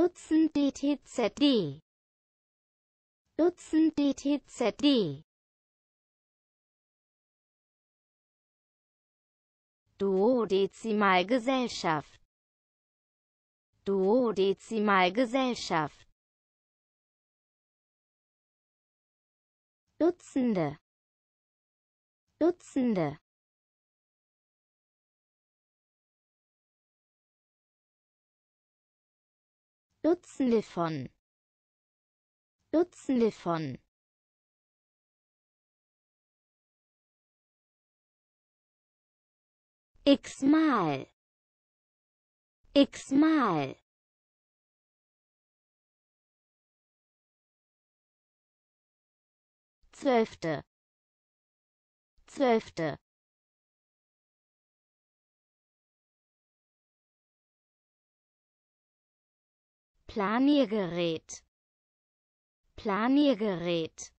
Dutzend DTZD Dutzend DTZD Duodezimalgesellschaft Duodezimalgesellschaft Dutzende Dutzende Dutzende von. Dutzende von. x-mal x-mal zwölfte zwölfte Planiergerät Planiergerät